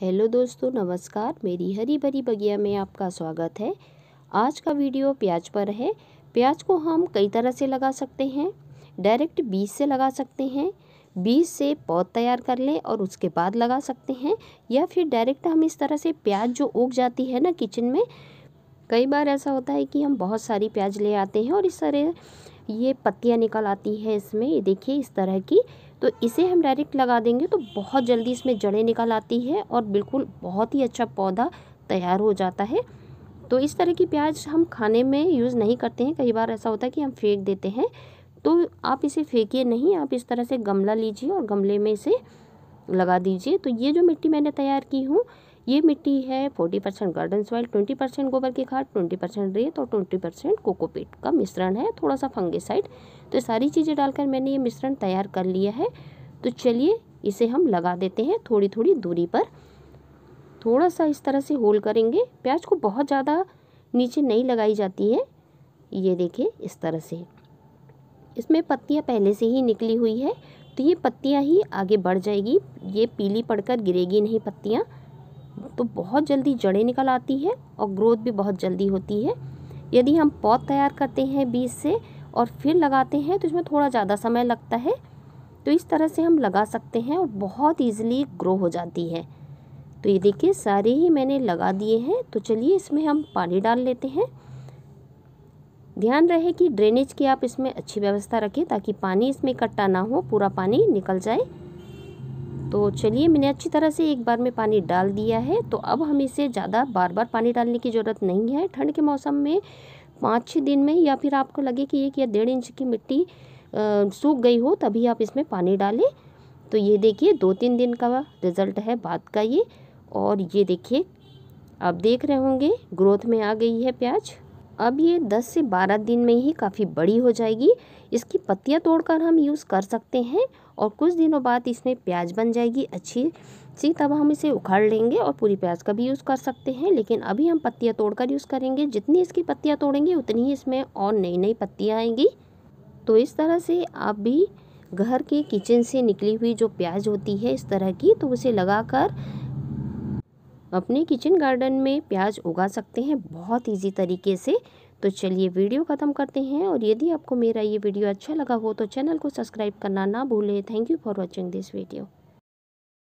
hello दोस्तों नमस्कार मेरी हरी भरी बगिया में आपका स्वागत है आज का वीडियो प्याज पर है प्याज को हम कई तरह से लगा सकते हैं डायरेक्ट बीज से लगा सकते हैं बीज से पौध तैयार कर लें और उसके बाद लगा सकते हैं या फिर डायरेक्ट हम इस तरह से प्याज जो उग जाती है ना किचन में कई बार ऐसा होता है कि हम बहुत सारी प्याज ले आते हैं और इस तरह ये पत्तियाँ निकल आती हैं इसमें ये देखिए इस तरह की तो इसे हम डायरेक्ट लगा देंगे तो बहुत जल्दी इसमें जड़ें निकल आती है और बिल्कुल बहुत ही अच्छा पौधा तैयार हो जाता है तो इस तरह की प्याज हम खाने में यूज़ नहीं करते हैं कई बार ऐसा होता है कि हम फेंक देते हैं तो आप इसे फेंकिए नहीं आप इस तरह से गमला लीजिए और गमले में इसे लगा दीजिए तो ये जो मिट्टी मैंने तैयार की हूँ ये मिट्टी है forty percent garden soil twenty percent गोबर की खाद ट्वेंटी परसेंट रेत और ट्वेंटी परसेंट कोकोपीट का मिश्रण है थोड़ा सा फंगिसाइड तो सारी चीज़ें डालकर मैंने ये मिश्रण तैयार कर लिया है तो चलिए इसे हम लगा देते हैं थोड़ी थोड़ी दूरी पर थोड़ा सा इस तरह से होल करेंगे प्याज को बहुत ज़्यादा नीचे नहीं लगाई जाती है ये देखिए इस तरह से इसमें पत्तियाँ पहले से ही निकली हुई है तो ये पत्तियाँ ही आगे बढ़ जाएगी ये पीली पड़कर गिरेगी नहीं पत्तियाँ तो बहुत जल्दी जड़ें निकल आती हैं और ग्रोथ भी बहुत जल्दी होती है यदि हम पौध तैयार करते हैं बीज से और फिर लगाते हैं तो इसमें थोड़ा ज़्यादा समय लगता है तो इस तरह से हम लगा सकते हैं और बहुत ईजिली ग्रो हो जाती है तो ये देखिए सारे ही मैंने लगा दिए हैं तो चलिए इसमें हम पानी डाल लेते हैं ध्यान रहे कि ड्रेनेज की आप इसमें अच्छी व्यवस्था रखें ताकि पानी इसमें इकट्ठा ना हो पूरा पानी निकल जाए तो चलिए मैंने अच्छी तरह से एक बार में पानी डाल दिया है तो अब हम इसे ज़्यादा बार बार पानी डालने की ज़रूरत नहीं है ठंड के मौसम में पाँच छः दिन में या फिर आपको लगे कि एक या डेढ़ इंच की मिट्टी सूख गई हो तभी आप इसमें पानी डालें तो ये देखिए दो तीन दिन का रिज़ल्ट है बाद का ये और ये देखिए आप देख रहे होंगे ग्रोथ में आ गई है प्याज अब ये 10 से 12 दिन में ही काफ़ी बड़ी हो जाएगी इसकी पत्तियाँ तोड़कर हम यूज़ कर सकते हैं और कुछ दिनों बाद इसमें प्याज बन जाएगी अच्छी सी तब हम इसे उखाड़ लेंगे और पूरी प्याज का भी यूज़ कर सकते हैं लेकिन अभी हम पत्तियाँ तोड़कर यूज़ करेंगे जितनी इसकी पत्तियाँ तोड़ेंगे उतनी ही इसमें और नई नई पत्तियाँ आएँगी तो इस तरह से आप भी घर के किचन से निकली हुई जो प्याज होती है इस तरह की तो उसे लगाकर अपने किचन गार्डन में प्याज उगा सकते हैं बहुत इजी तरीके से तो चलिए वीडियो ख़त्म करते हैं और यदि आपको मेरा ये वीडियो अच्छा लगा हो तो चैनल को सब्सक्राइब करना ना भूलें thank you for watching this video